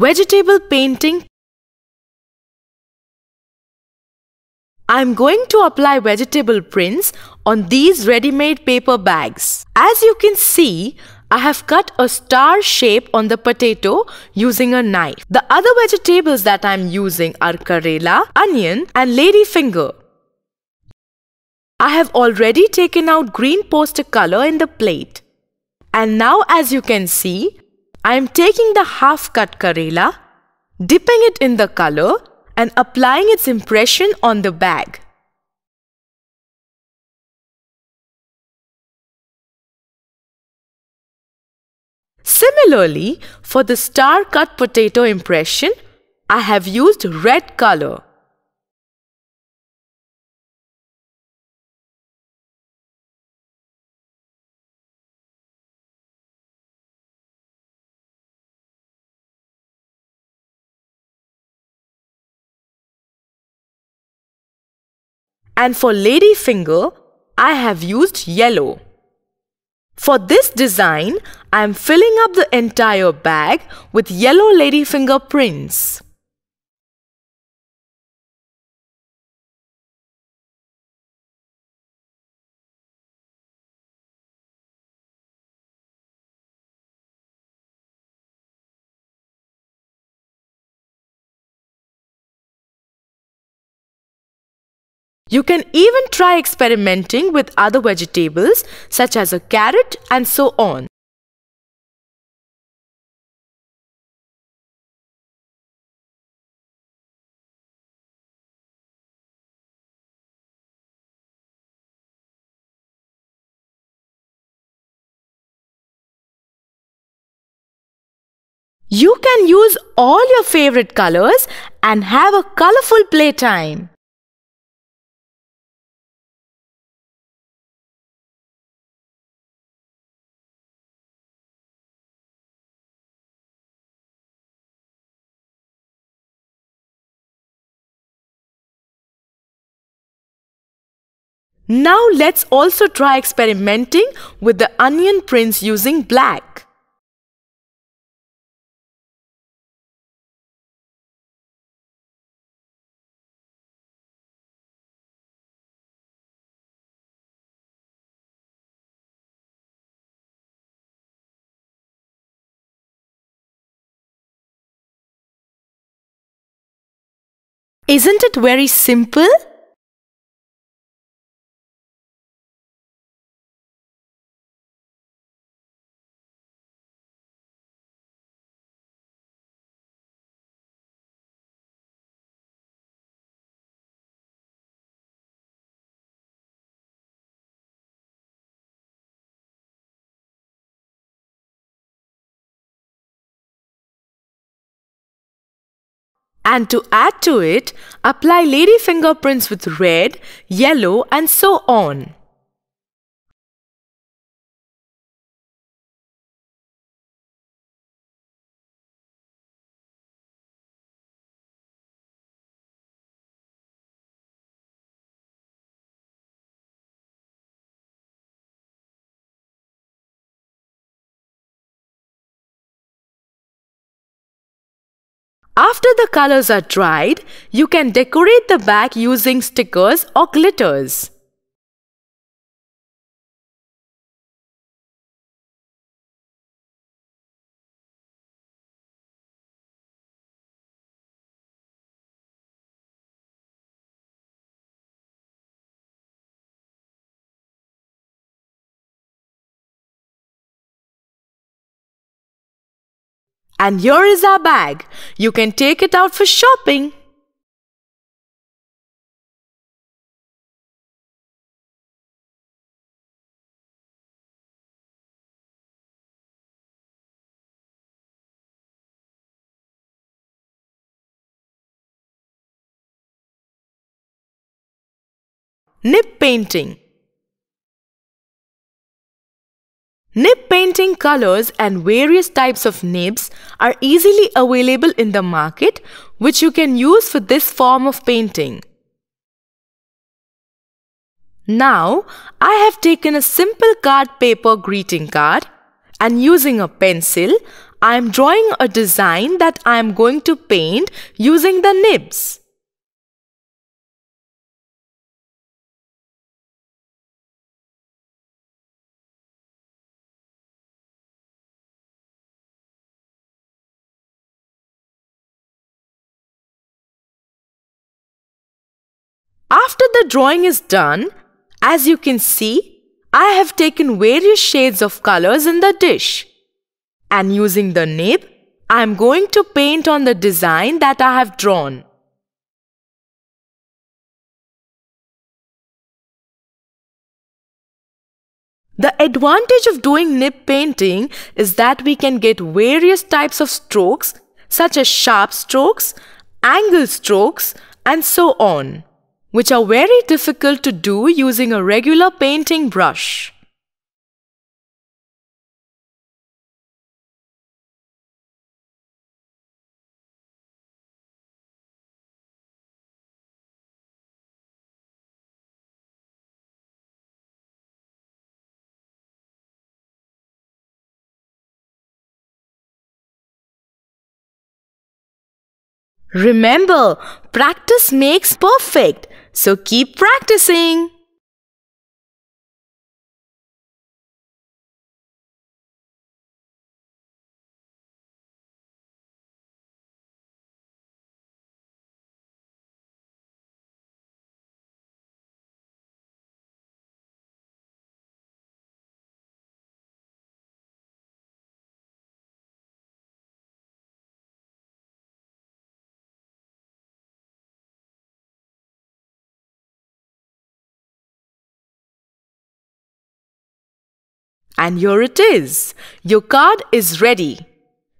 vegetable painting. I'm going to apply vegetable prints on these ready-made paper bags. As you can see, I have cut a star shape on the potato using a knife. The other vegetables that I'm using are karela, onion and ladyfinger. I have already taken out green poster color in the plate. And now as you can see, I am taking the half cut Karela, dipping it in the color and applying its impression on the bag. Similarly, for the star cut potato impression, I have used red color. and for lady finger, I have used yellow. For this design, I am filling up the entire bag with yellow ladyfinger prints. You can even try experimenting with other vegetables such as a carrot and so on. You can use all your favorite colors and have a colorful playtime. Now let's also try experimenting with the onion prints using black. Isn't it very simple? And to add to it, apply lady fingerprints with red, yellow and so on. After the colors are dried, you can decorate the bag using stickers or glitters. And here is our bag. You can take it out for shopping. Nip painting. Nib painting colors and various types of nibs are easily available in the market which you can use for this form of painting. Now, I have taken a simple card paper greeting card and using a pencil, I am drawing a design that I am going to paint using the nibs. After the drawing is done, as you can see, I have taken various shades of colors in the dish. And using the nib, I am going to paint on the design that I have drawn. The advantage of doing nib painting is that we can get various types of strokes such as sharp strokes, angle strokes and so on which are very difficult to do using a regular painting brush. Remember, practice makes perfect. So keep practicing! And here it is. Your card is ready.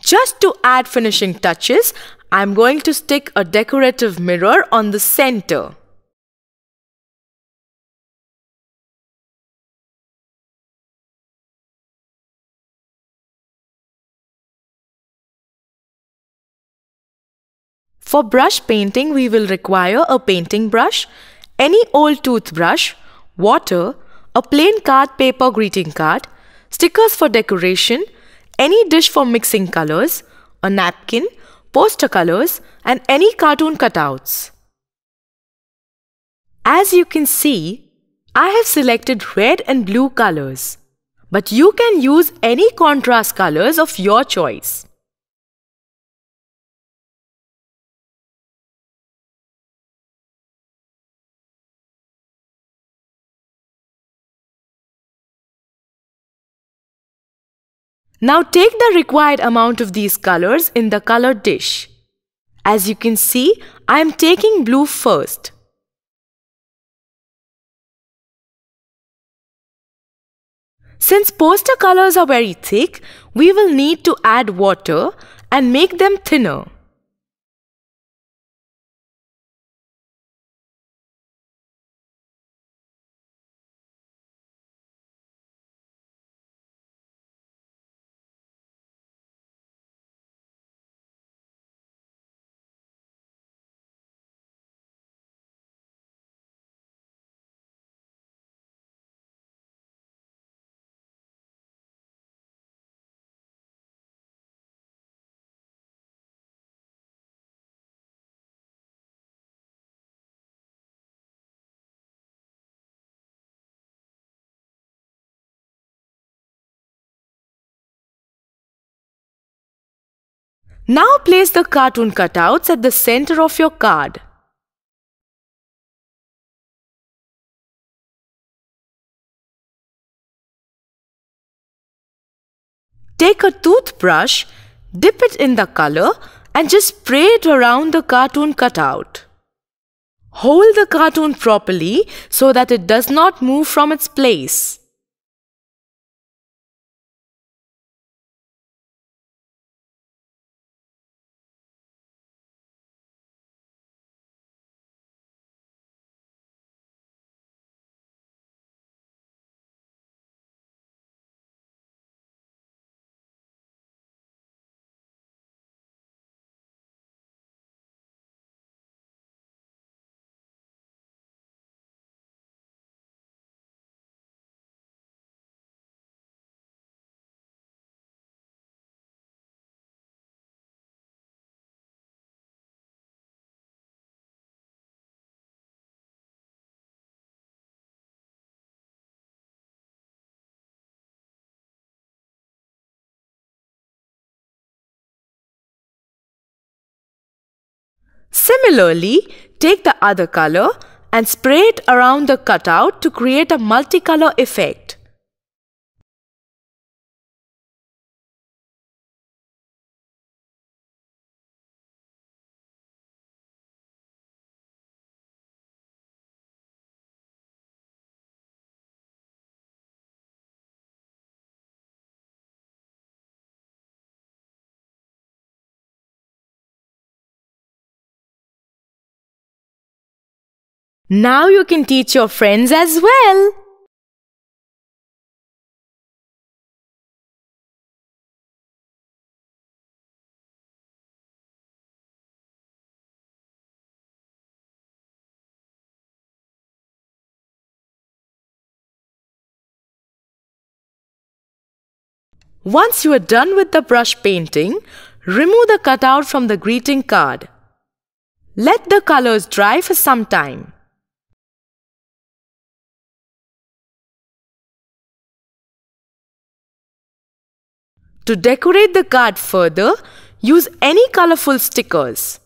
Just to add finishing touches, I'm going to stick a decorative mirror on the center. For brush painting, we will require a painting brush, any old toothbrush, water, a plain card paper greeting card, stickers for decoration, any dish for mixing colors, a napkin, poster colors, and any cartoon cutouts. As you can see, I have selected red and blue colors, but you can use any contrast colors of your choice. Now take the required amount of these colors in the colored dish. As you can see, I am taking blue first. Since poster colors are very thick, we will need to add water and make them thinner. Now place the cartoon cutouts at the center of your card. Take a toothbrush, dip it in the color and just spray it around the cartoon cutout. Hold the cartoon properly so that it does not move from its place. Similarly, take the other color and spray it around the cutout to create a multicolor effect. Now you can teach your friends as well. Once you are done with the brush painting, remove the cutout from the greeting card. Let the colors dry for some time. To decorate the card further, use any colorful stickers.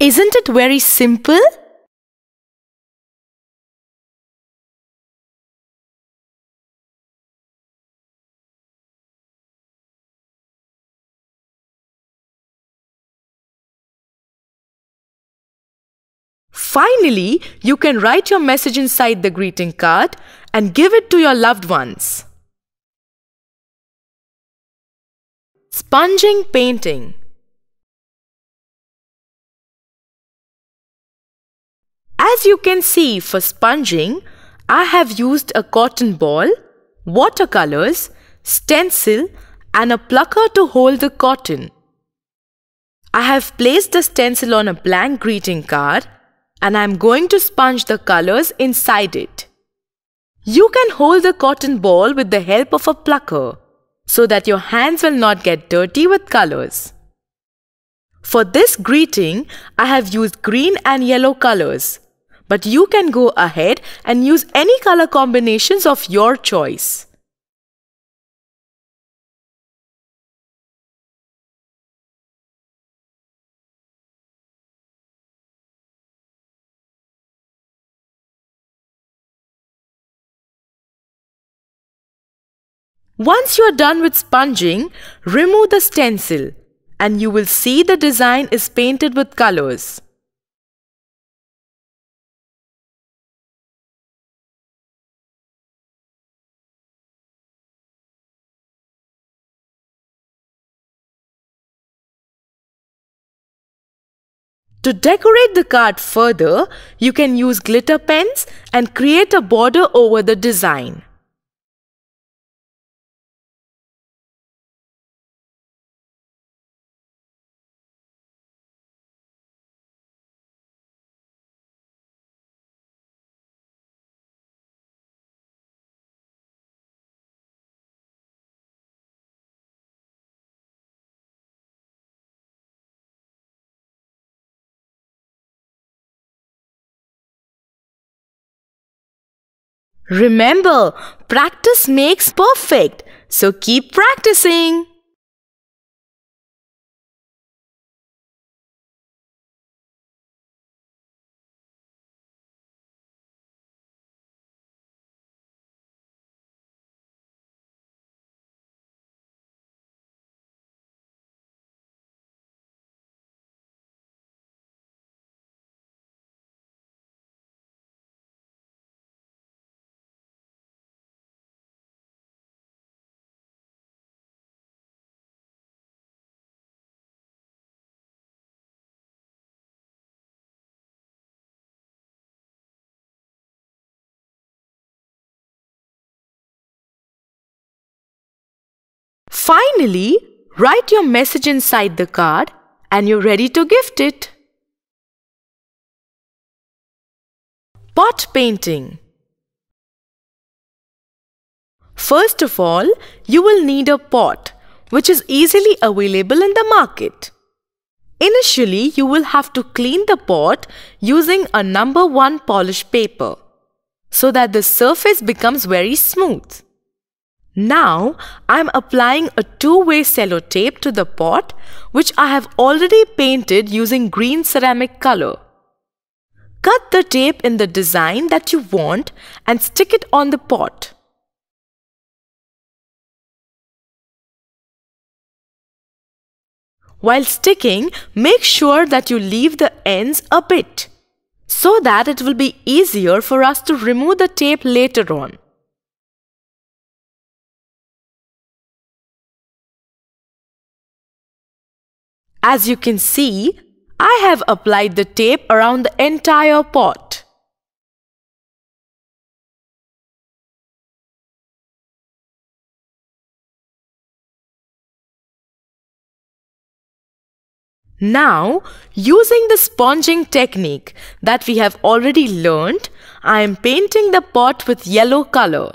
Isn't it very simple? Finally, you can write your message inside the greeting card and give it to your loved ones. Sponging painting As you can see for sponging, I have used a cotton ball, watercolors, stencil and a plucker to hold the cotton. I have placed the stencil on a blank greeting card and I am going to sponge the colors inside it. You can hold the cotton ball with the help of a plucker so that your hands will not get dirty with colors. For this greeting, I have used green and yellow colors. But you can go ahead and use any color combinations of your choice. Once you're done with sponging, remove the stencil and you will see the design is painted with colors. To decorate the card further, you can use glitter pens and create a border over the design. Remember, practice makes perfect. So keep practicing. Finally, write your message inside the card and you're ready to gift it. Pot painting. First of all, you will need a pot which is easily available in the market. Initially, you will have to clean the pot using a number 1 polish paper so that the surface becomes very smooth. Now I'm applying a two-way sellotape to the pot which I have already painted using green ceramic color. Cut the tape in the design that you want and stick it on the pot. While sticking, make sure that you leave the ends a bit so that it will be easier for us to remove the tape later on. As you can see, I have applied the tape around the entire pot. Now, using the sponging technique that we have already learned, I am painting the pot with yellow color.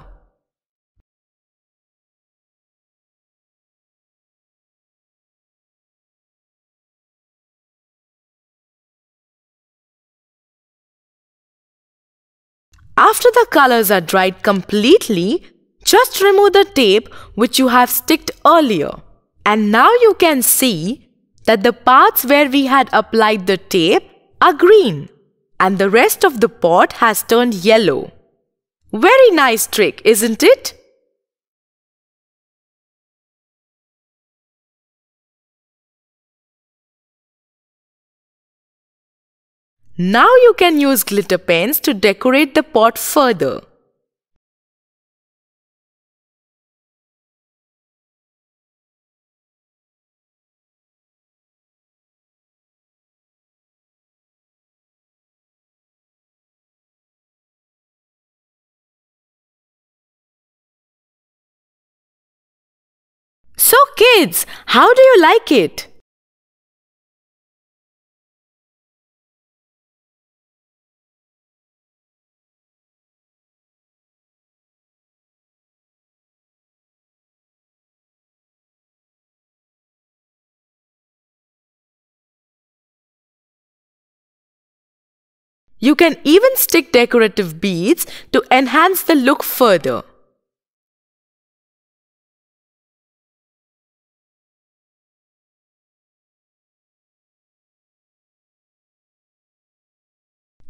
After the colors are dried completely, just remove the tape which you have sticked earlier. And now you can see that the parts where we had applied the tape are green and the rest of the pot has turned yellow. Very nice trick, isn't it? Now you can use glitter pens to decorate the pot further. So kids, how do you like it? You can even stick decorative beads to enhance the look further.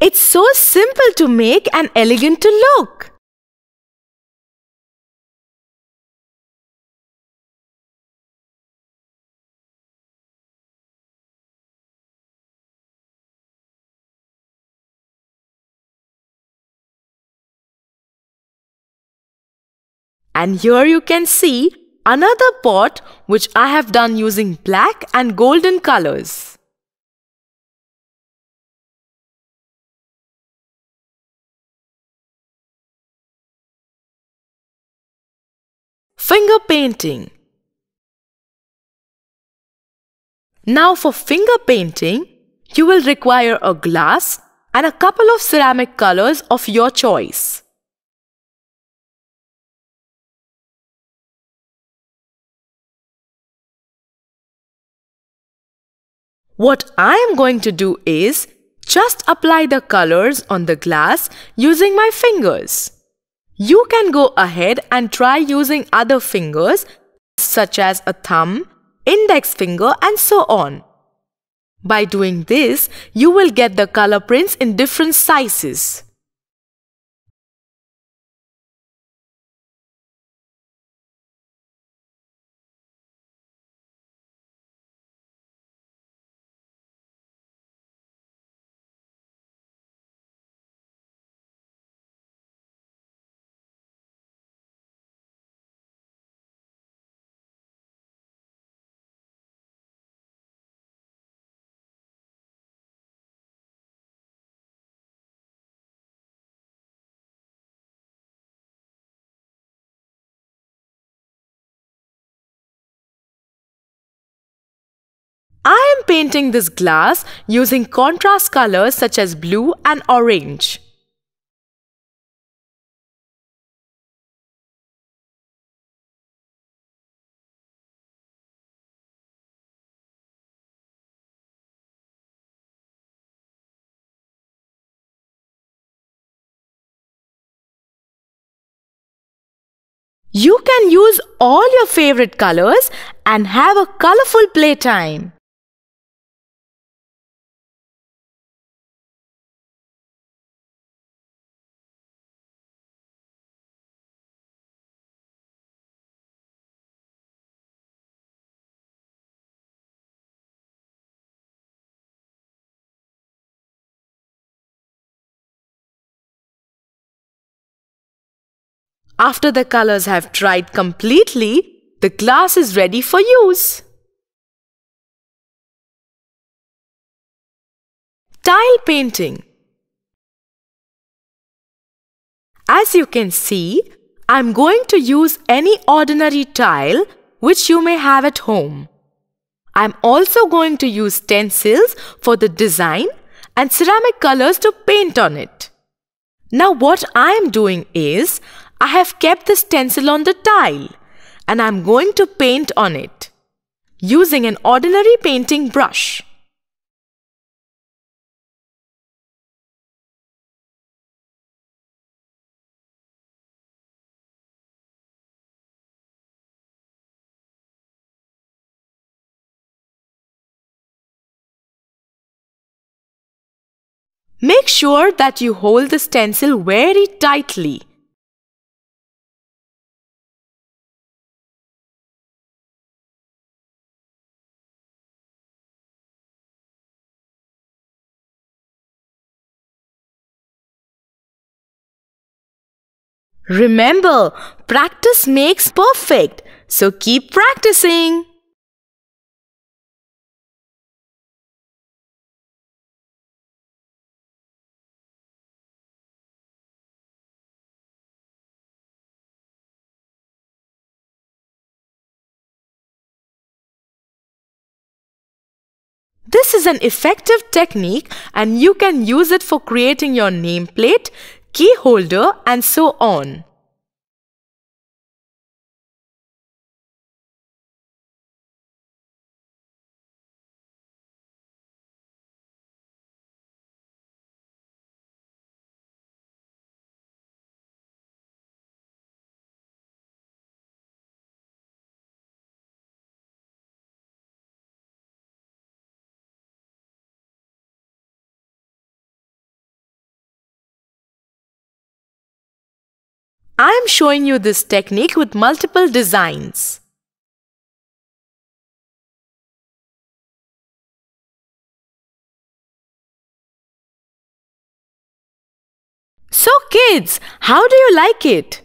It's so simple to make and elegant to look. And here you can see another pot which I have done using black and golden colors. Finger painting. Now for finger painting, you will require a glass and a couple of ceramic colors of your choice. What I am going to do is just apply the colors on the glass using my fingers. You can go ahead and try using other fingers such as a thumb, index finger and so on. By doing this, you will get the color prints in different sizes. I am painting this glass using contrast colors such as blue and orange. You can use all your favorite colors and have a colorful playtime. After the colors have dried completely, the glass is ready for use. Tile painting. As you can see, I'm going to use any ordinary tile which you may have at home. I'm also going to use stencils for the design and ceramic colors to paint on it. Now what I'm doing is, I have kept the stencil on the tile and I'm going to paint on it using an ordinary painting brush. Make sure that you hold the stencil very tightly Remember, practice makes perfect. So keep practicing. This is an effective technique and you can use it for creating your nameplate, key holder and so on. I am showing you this technique with multiple designs. So kids, how do you like it?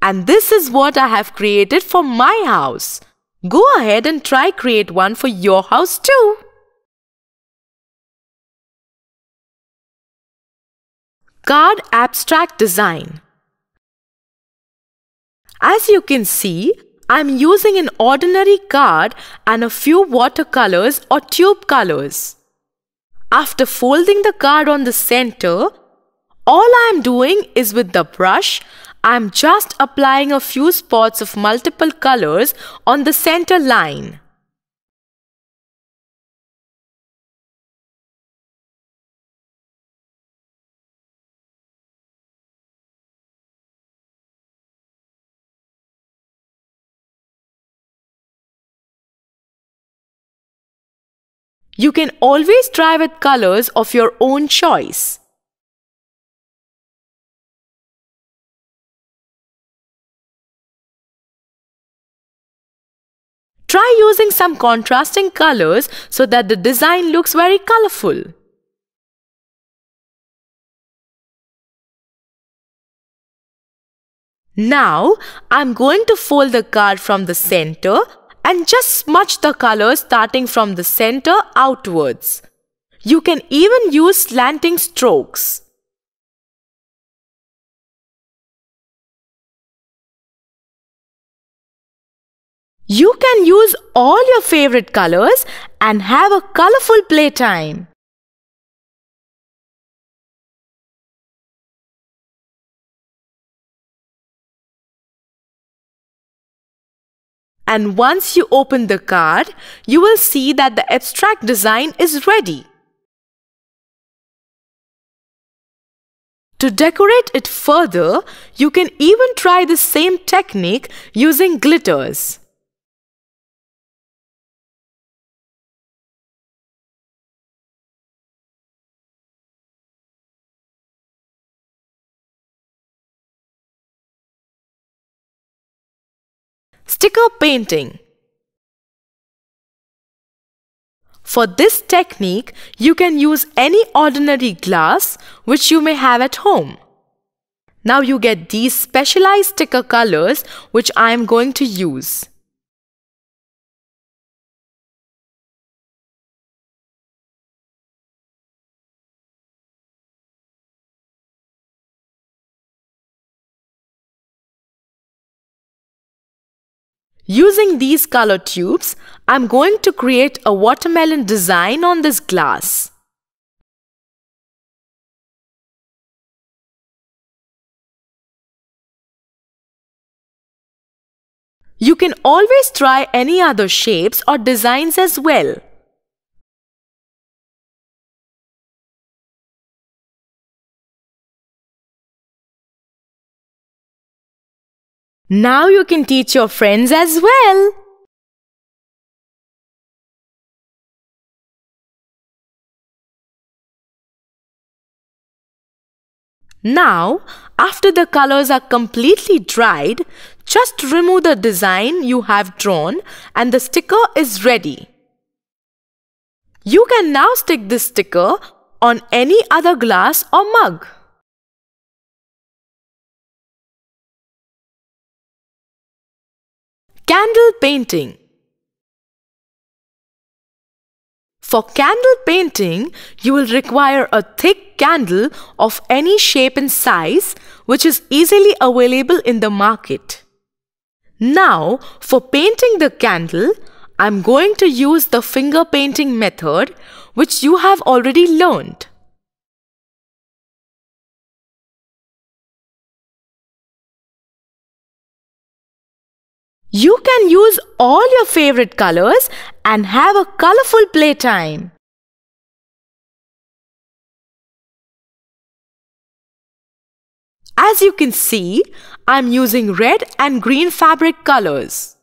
And this is what I have created for my house. Go ahead and try create one for your house too. Card Abstract Design As you can see, I'm using an ordinary card and a few watercolors or tube colors. After folding the card on the center, all I am doing is with the brush, I'm just applying a few spots of multiple colors on the center line. You can always try with colors of your own choice. Try using some contrasting colors so that the design looks very colorful. Now, I'm going to fold the card from the center and just smudge the colors starting from the center outwards. You can even use slanting strokes. You can use all your favorite colors and have a colorful playtime. And once you open the card, you will see that the abstract design is ready. To decorate it further, you can even try the same technique using glitters. Sticker painting. For this technique, you can use any ordinary glass which you may have at home. Now you get these specialized sticker colors which I am going to use. Using these color tubes, I'm going to create a watermelon design on this glass. You can always try any other shapes or designs as well. Now you can teach your friends as well. Now, after the colors are completely dried, just remove the design you have drawn and the sticker is ready. You can now stick this sticker on any other glass or mug. Candle painting. For candle painting, you will require a thick candle of any shape and size which is easily available in the market. Now, for painting the candle, I'm going to use the finger painting method which you have already learned. You can use all your favorite colors and have a colorful playtime. As you can see, I'm using red and green fabric colors.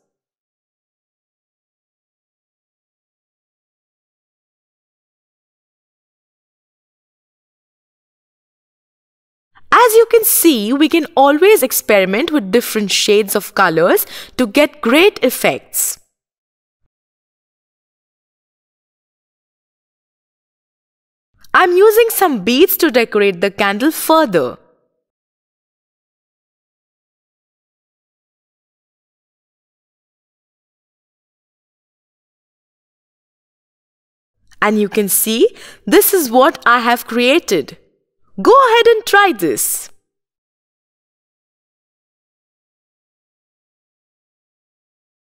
As you can see, we can always experiment with different shades of colors to get great effects. I'm using some beads to decorate the candle further. And you can see, this is what I have created. Go ahead and try this.